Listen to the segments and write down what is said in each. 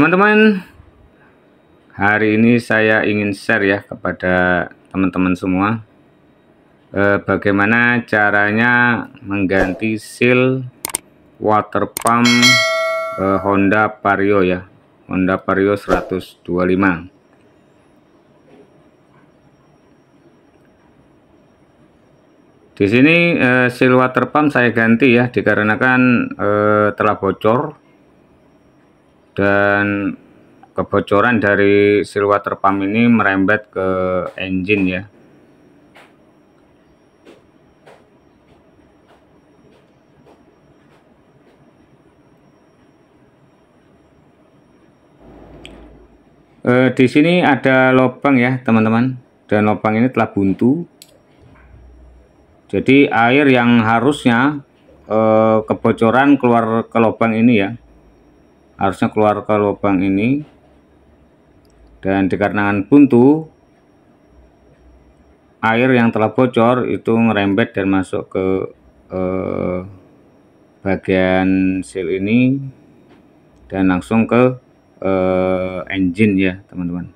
Teman-teman, hari ini saya ingin share ya kepada teman-teman semua eh, bagaimana caranya mengganti seal water pump eh, Honda Vario ya, Honda Vario 125. Di sini eh, seal water pump saya ganti ya dikarenakan eh, telah bocor dan kebocoran dari silwater pump ini merembet ke engine ya e, di sini ada lubang ya teman-teman dan lubang ini telah buntu jadi air yang harusnya e, kebocoran keluar ke lubang ini ya harusnya keluar ke lubang ini dan dikarenakan buntu air yang telah bocor itu merembet dan masuk ke eh, bagian seal ini dan langsung ke eh, engine ya teman-teman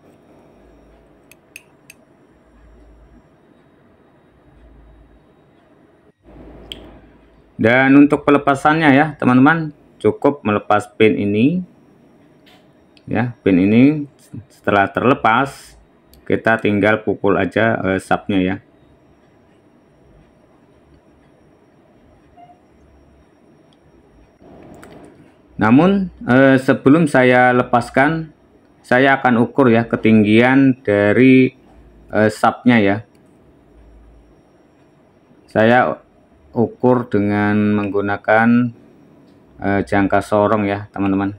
dan untuk pelepasannya ya teman-teman cukup melepas pin ini ya pin ini setelah terlepas kita tinggal pukul aja eh, subnya ya namun eh, sebelum saya lepaskan saya akan ukur ya ketinggian dari eh, subnya ya saya ukur dengan menggunakan Eh, jangka sorong ya teman-teman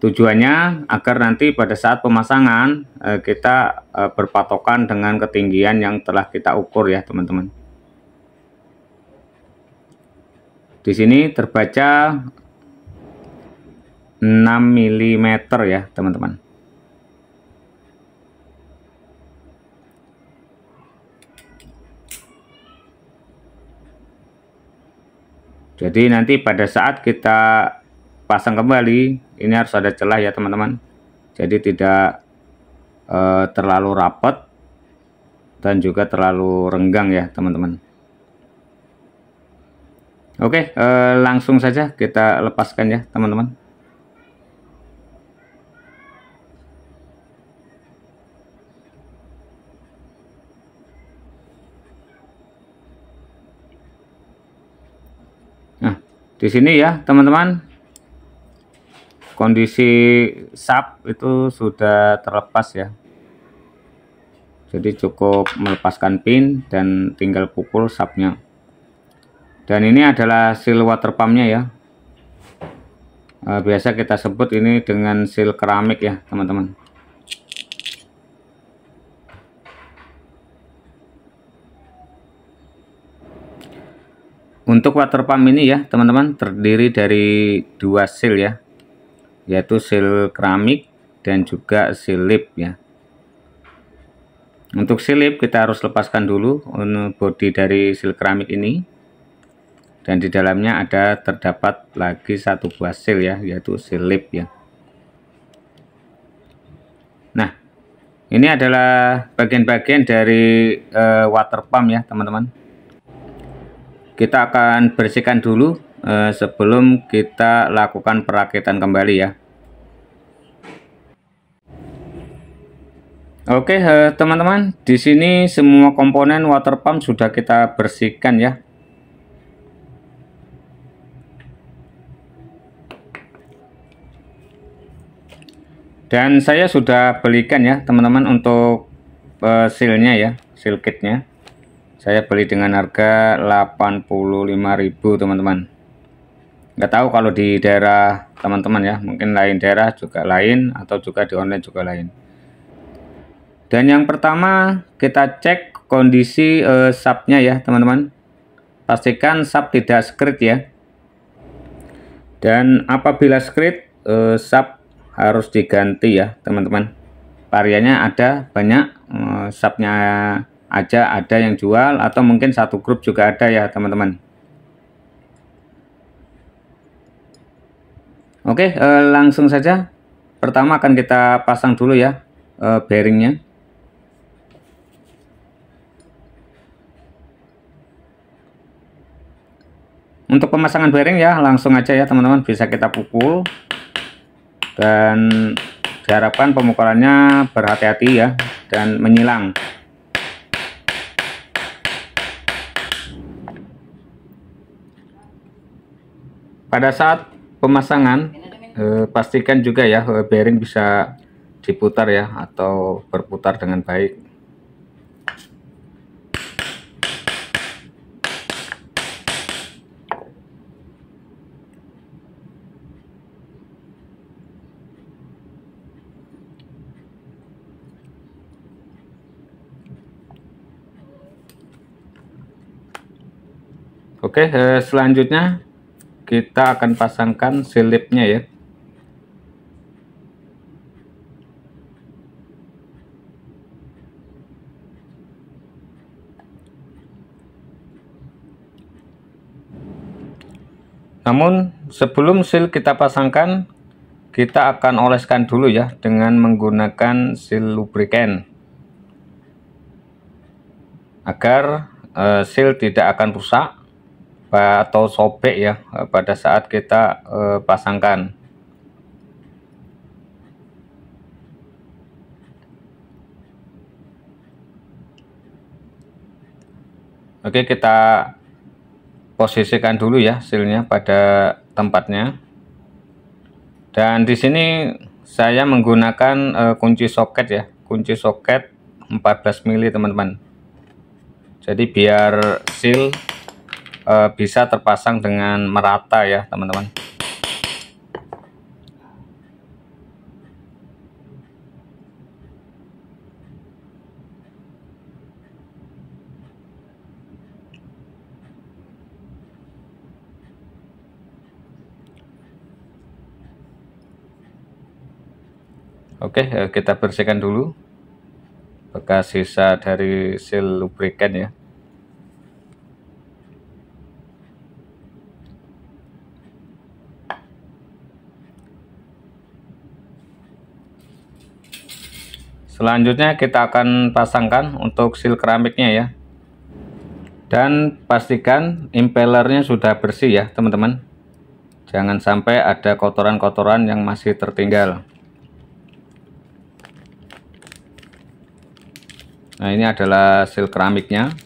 tujuannya agar nanti pada saat pemasangan eh, kita eh, berpatokan dengan ketinggian yang telah kita ukur ya teman-teman di sini terbaca 6 mm ya teman-teman jadi nanti pada saat kita pasang kembali ini harus ada celah ya teman-teman jadi tidak e, terlalu rapat dan juga terlalu renggang ya teman-teman oke e, langsung saja kita lepaskan ya teman-teman di sini ya teman-teman kondisi sap itu sudah terlepas ya jadi cukup melepaskan pin dan tinggal pukul sapnya dan ini adalah seal water pumpnya ya eh, biasa kita sebut ini dengan seal keramik ya teman-teman Untuk water pump ini ya teman-teman terdiri dari dua seal ya yaitu seal keramik dan juga seal lip ya. Untuk seal lip kita harus lepaskan dulu body dari seal keramik ini dan di dalamnya ada terdapat lagi satu buah seal ya yaitu seal lip ya. Nah ini adalah bagian-bagian dari uh, water pump ya teman-teman kita akan bersihkan dulu eh, sebelum kita lakukan perakitan kembali ya Oke eh, teman-teman di sini semua komponen water pump sudah kita bersihkan ya dan saya sudah belikan ya teman-teman untuk uh, sealnya ya seal kitnya saya beli dengan harga 85.000 teman-teman nggak tahu kalau di daerah teman-teman ya mungkin lain daerah juga lain atau juga di online juga lain dan yang pertama kita cek kondisi eh, subnya ya teman-teman pastikan sub tidak skrit ya dan apabila skrit eh, sub harus diganti ya teman-teman variannya ada banyak eh, subnya aja ada yang jual atau mungkin satu grup juga ada ya teman-teman Oke eh, langsung saja pertama akan kita pasang dulu ya eh, bearingnya untuk pemasangan bearing ya langsung aja ya teman-teman bisa kita pukul dan diharapkan pemukulannya berhati-hati ya dan menyilang Pada saat pemasangan eh, pastikan juga ya eh, bearing bisa diputar ya atau berputar dengan baik. Oke, eh, selanjutnya kita akan pasangkan silipnya ya Namun sebelum seal kita pasangkan, kita akan oleskan dulu ya dengan menggunakan seal lubricant agar uh, seal tidak akan rusak atau sobek ya eh, pada saat kita uh, pasangkan Oke kita posisikan dulu ya silnya pada tempatnya dan di sini saya menggunakan uh, kunci soket ya kunci soket 14 mili teman-teman jadi biar seal uh, bisa terpasang dengan merata ya teman-teman Oke, eh, kita bersihkan dulu bekas sisa dari seal lubrikan ya. selanjutnya kita akan pasangkan untuk seal keramiknya ya dan pastikan impellernya sudah bersih ya teman-teman jangan sampai ada kotoran-kotoran yang masih tertinggal nah ini adalah seal keramiknya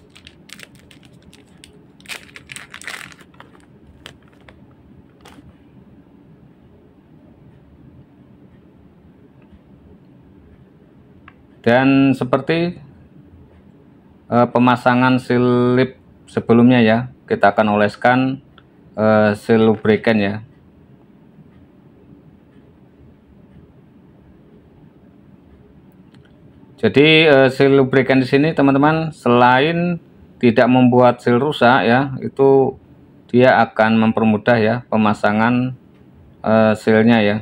dan seperti uh, pemasangan silip sebelumnya ya kita akan oleskan uh, ya jadi uh, seal di sini teman-teman selain tidak membuat sil rusak ya itu dia akan mempermudah ya pemasangan uh, sealnya ya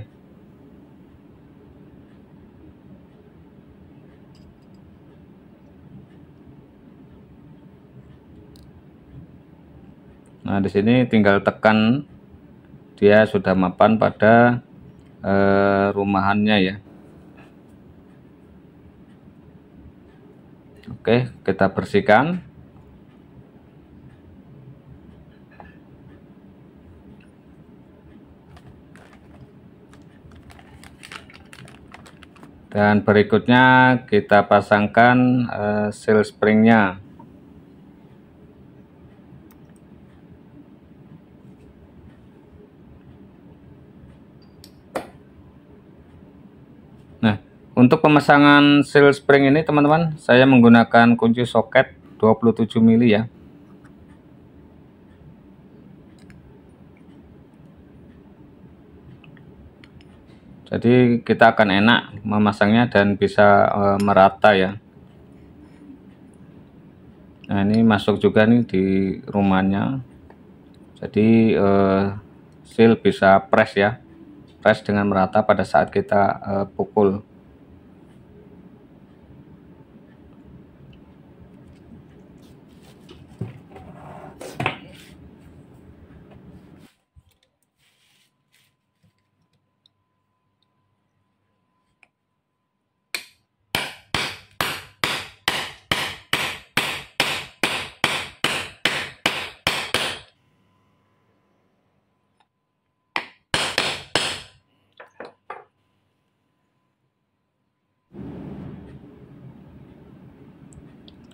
Nah, di sini tinggal tekan dia sudah mapan pada eh, rumahannya ya. Oke, kita bersihkan. Dan berikutnya kita pasangkan uh, seal springnya. Untuk pemasangan seal spring ini teman-teman, saya menggunakan kunci soket 27 mili ya. Jadi kita akan enak memasangnya dan bisa e, merata ya. Nah ini masuk juga nih di rumahnya. Jadi e, seal bisa press ya, press dengan merata pada saat kita e, pukul.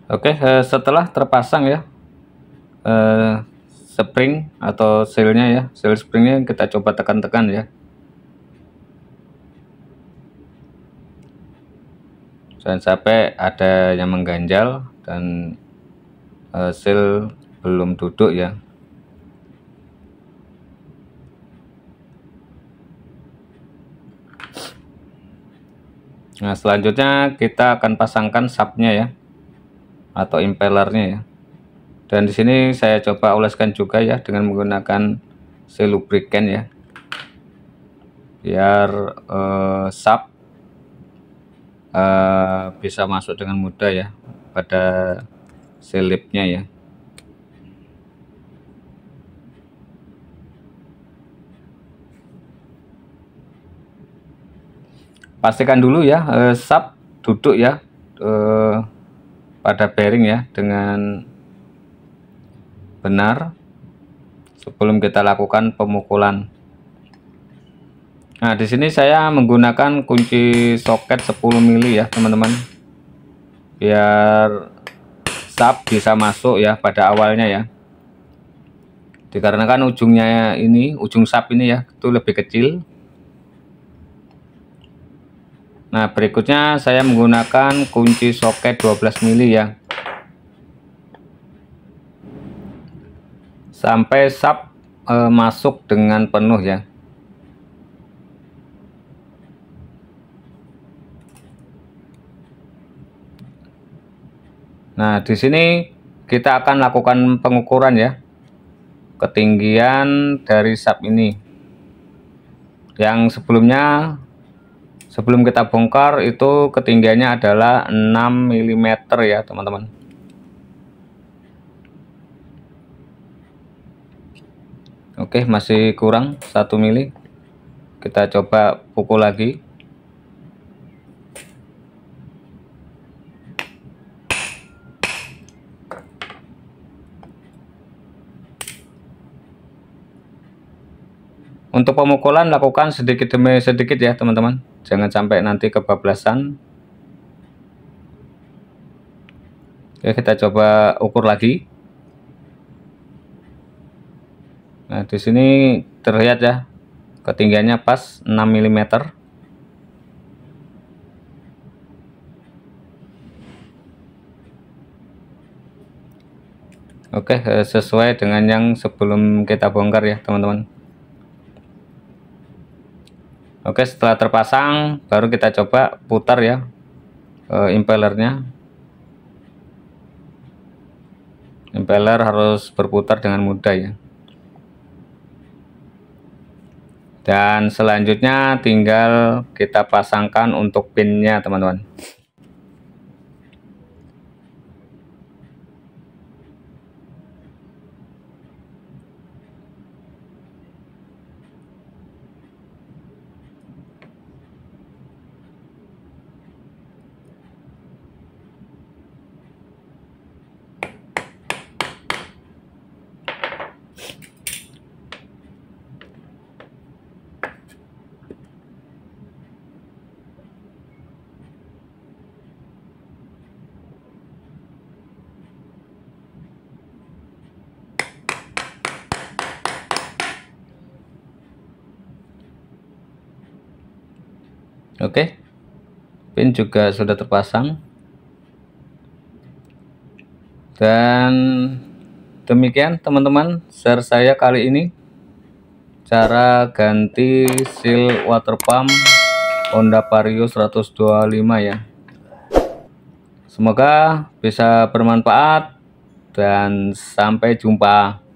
Oke, okay, eh, setelah terpasang ya eh, spring atau sealnya ya, seal springnya kita coba tekan-tekan ya. Jangan sampai ada yang mengganjal dan eh, seal belum duduk ya. Nah selanjutnya kita akan pasangkan subnya ya atau impellernya ya. Dan di sini saya coba oleskan juga ya dengan menggunakan selubrikan ya. Biar eh, sap eh, bisa masuk dengan mudah ya pada selipnya ya. Pastikan dulu ya eh, sap duduk ya. Eh, pada bearing ya dengan benar sebelum kita lakukan pemukulan. Nah, di sini saya menggunakan kunci soket 10 mili ya, teman-teman. Biar sap bisa masuk ya pada awalnya ya. Dikarenakan ujungnya ini, ujung sap ini ya, itu lebih kecil Nah berikutnya saya menggunakan kunci soket 12 mili ya sampai sub e, masuk dengan penuh ya Nah di sini kita akan lakukan pengukuran ya ketinggian dari sub ini yang sebelumnya sebelum kita bongkar itu ketinggiannya adalah 6 mm ya teman-teman oke masih kurang 1 mili kita coba pukul lagi Untuk pemukulan lakukan sedikit demi sedikit ya teman-teman. Jangan sampai nanti kebablasan. Oke, kita coba ukur lagi. Nah, di sini terlihat ya ketinggiannya pas 6 mm. Oke, eh, sesuai dengan yang sebelum kita bongkar ya, teman-teman. Oke setelah terpasang baru kita coba putar ya e, eh, impellernya impeller harus berputar dengan mudah ya dan selanjutnya tinggal kita pasangkan untuk pinnya teman-teman Oke. Pin juga sudah terpasang. Dan demikian teman-teman, share saya kali ini cara ganti seal water pump Honda Vario 125 ya. Semoga bisa bermanfaat dan sampai jumpa.